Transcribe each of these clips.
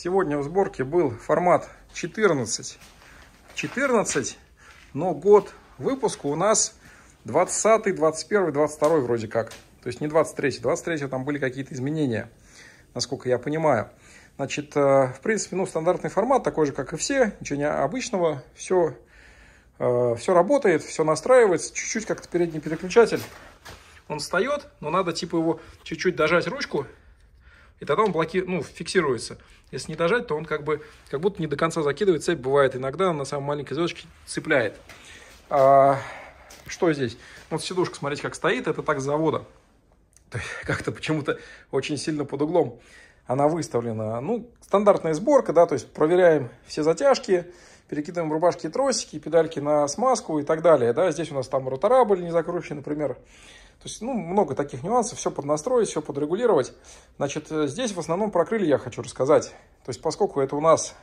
Сегодня в сборке был формат 14. 14, но год выпуска у нас 20, 21, 22 вроде как. То есть не 23, 23 там были какие-то изменения, насколько я понимаю. Значит, э, в принципе, ну, стандартный формат, такой же, как и все, ничего необычного, все, э, все работает, все настраивается, чуть-чуть как-то передний переключатель, он встает, но надо типа его чуть-чуть дожать ручку, и тогда он блоки... ну, фиксируется. Если не дожать, то он как бы как будто не до конца закидывает цепь. Бывает иногда на самой маленькой звездочке цепляет. А, что здесь? Ну, вот сидушка, смотрите, как стоит. Это так с завода. Как-то почему-то очень сильно под углом она выставлена. Ну, стандартная сборка, да, то есть проверяем все затяжки, перекидываем рубашки и тросики, педальки на смазку и так далее. Да? Здесь у нас там ротора были не закручены, например. То есть, ну, много таких нюансов, все поднастроить, все подрегулировать. Значит, э, здесь в основном про крылья я хочу рассказать. То есть, поскольку это у нас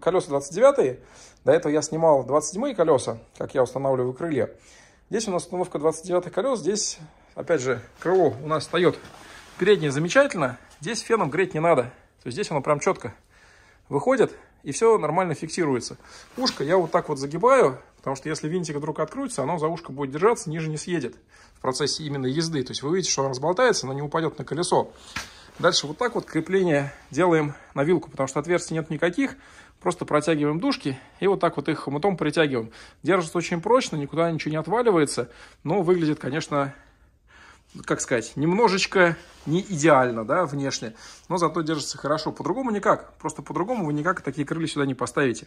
колеса 29, до этого я снимал 27 колеса, как я устанавливаю крылья. Здесь у нас установка 29 колес, здесь, опять же, крыло у нас встает переднее замечательно, здесь феном греть не надо. То есть, здесь оно прям четко выходит и все нормально фиксируется. Ушко я вот так вот загибаю, потому что если винтик вдруг открутится, оно за ушко будет держаться, ниже не съедет в процессе именно езды. То есть вы видите, что оно разболтается, но не упадет на колесо. Дальше вот так вот крепление делаем на вилку, потому что отверстий нет никаких. Просто протягиваем дужки и вот так вот их хомутом притягиваем. Держится очень прочно, никуда ничего не отваливается, но выглядит, конечно, как сказать, немножечко не идеально, да, внешне, но зато держится хорошо. По-другому никак, просто по-другому вы никак такие крылья сюда не поставите.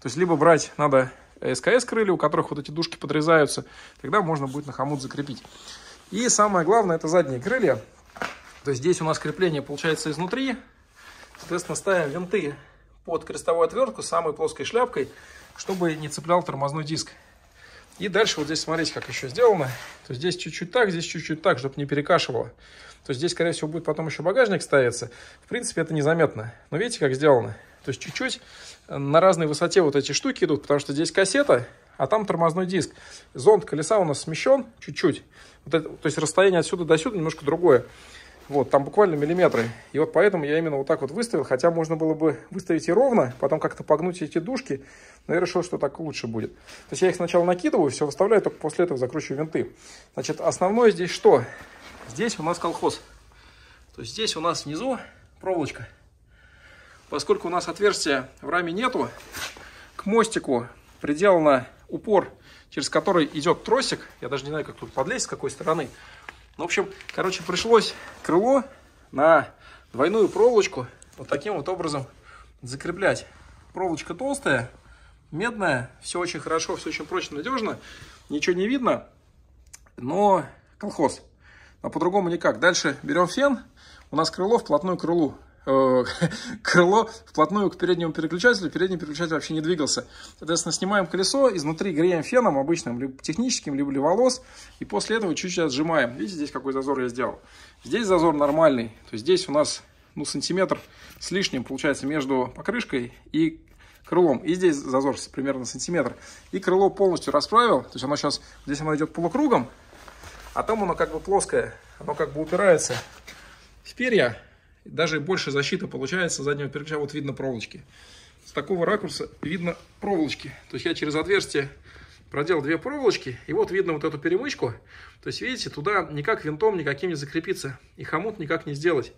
То есть, либо брать надо э, СКС крылья, у которых вот эти дужки подрезаются, тогда можно будет на хомут закрепить. И самое главное, это задние крылья. То есть, здесь у нас крепление получается изнутри, соответственно, ставим винты под крестовую отвертку с самой плоской шляпкой, чтобы не цеплял тормозной диск. И дальше вот здесь смотрите, как еще сделано. То есть здесь чуть-чуть так, здесь чуть-чуть так, чтобы не перекашивало. То есть здесь, скорее всего, будет потом еще багажник ставиться. В принципе, это незаметно. Но видите, как сделано? То есть чуть-чуть э, на разной высоте вот эти штуки идут, потому что здесь кассета, а там тормозной диск. Зонд колеса у нас смещен чуть-чуть. Вот то есть расстояние отсюда до сюда немножко другое. Вот, там буквально миллиметры. И вот поэтому я именно вот так вот выставил. Хотя можно было бы выставить и ровно, потом как-то погнуть эти дужки. Но я решил, что так лучше будет. То есть я их сначала накидываю, все выставляю, только после этого закручиваю винты. Значит, основное здесь что? Здесь у нас колхоз. То есть здесь у нас внизу проволочка. Поскольку у нас отверстия в раме нету, к мостику приделан упор, через который идет тросик. Я даже не знаю, как тут подлезть, с какой стороны. Ну, в общем, короче, пришлось крыло на двойную проволочку вот таким вот образом закреплять. Проволочка толстая, медная, все очень хорошо, все очень прочно, надежно, ничего не видно, но колхоз. А по-другому никак. Дальше берем фен, у нас крыло вплотную к крылу Э, крыло вплотную к переднему переключателю, передний переключатель вообще не двигался. Соответственно, снимаем колесо, изнутри греем феном обычным, либо техническим, либо леволос, и после этого чуть-чуть отжимаем. Видите, здесь какой зазор я сделал? Здесь зазор нормальный, то есть здесь у нас ну, сантиметр с лишним получается между покрышкой и крылом. И здесь зазор примерно сантиметр. И крыло полностью расправил. То есть оно сейчас, здесь оно идет полукругом, а там оно как бы плоское. Оно как бы упирается в перья даже больше защита получается заднего переключа. Вот видно проволочки. С такого ракурса видно проволочки. То есть я через отверстие проделал две проволочки, и вот видно вот эту перемычку. То есть, видите, туда никак винтом никаким не закрепиться, и хомут никак не сделать.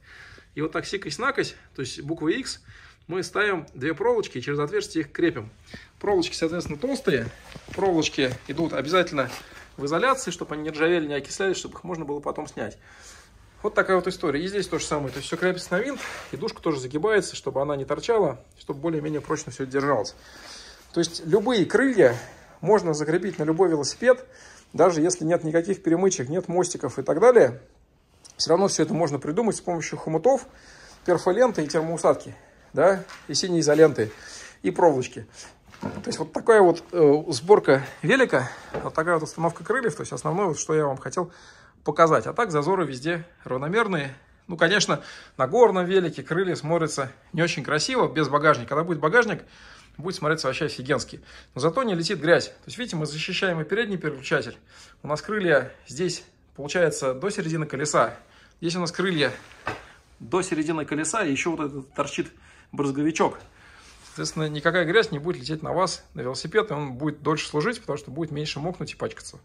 И вот так сикость-накость, то есть буквы X, мы ставим две проволочки и через отверстие их крепим. Проволочки, соответственно, толстые. Проволочки идут обязательно в изоляции, чтобы они не ржавели, не окислялись, чтобы их можно было потом снять. Вот такая вот история. И здесь то же самое. То есть все крепится на винт, и душка тоже загибается, чтобы она не торчала, чтобы более-менее прочно все держалось. То есть любые крылья можно закрепить на любой велосипед, даже если нет никаких перемычек, нет мостиков и так далее. Все равно все это можно придумать с помощью хомутов, перфоленты и термоусадки, да, и синей изоленты, и проволочки. То есть вот такая вот э, сборка велика, вот такая вот установка крыльев, то есть основное, вот, что я вам хотел показать. А так зазоры везде равномерные. Ну, конечно, на горном велике крылья смотрятся не очень красиво, без багажника. Когда будет багажник, будет смотреться вообще офигенски. Но зато не летит грязь. То есть, видите, мы защищаем и передний переключатель. У нас крылья здесь, получается, до середины колеса. Здесь у нас крылья до середины колеса, и еще вот этот торчит брызговичок. Соответственно, никакая грязь не будет лететь на вас, на велосипед, и он будет дольше служить, потому что будет меньше мокнуть и пачкаться.